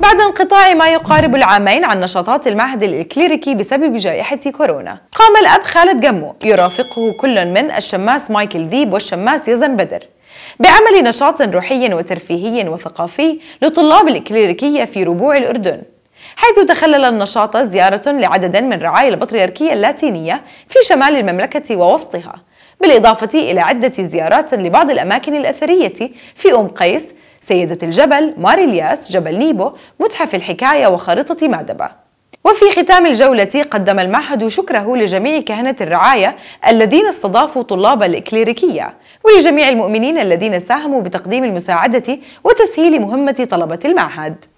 بعد انقطاع ما يقارب العامين عن نشاطات المعهد الكليريكي بسبب جائحة كورونا قام الأب خالد جمو يرافقه كل من الشماس مايكل ذيب والشماس يزن بدر بعمل نشاط روحي وترفيهي وثقافي لطلاب الكليريكية في ربوع الأردن حيث تخلل النشاط زيارة لعدد من رعايا البطريركية اللاتينية في شمال المملكة ووسطها بالإضافة إلى عدة زيارات لبعض الأماكن الأثرية في أم قيس سيدة الجبل، ماريلياس، جبل نيبو متحف الحكاية وخارطة مادبة وفي ختام الجولة قدم المعهد شكره لجميع كهنة الرعاية الذين استضافوا طلاب الإكليريكية ولجميع المؤمنين الذين ساهموا بتقديم المساعدة وتسهيل مهمة طلبة المعهد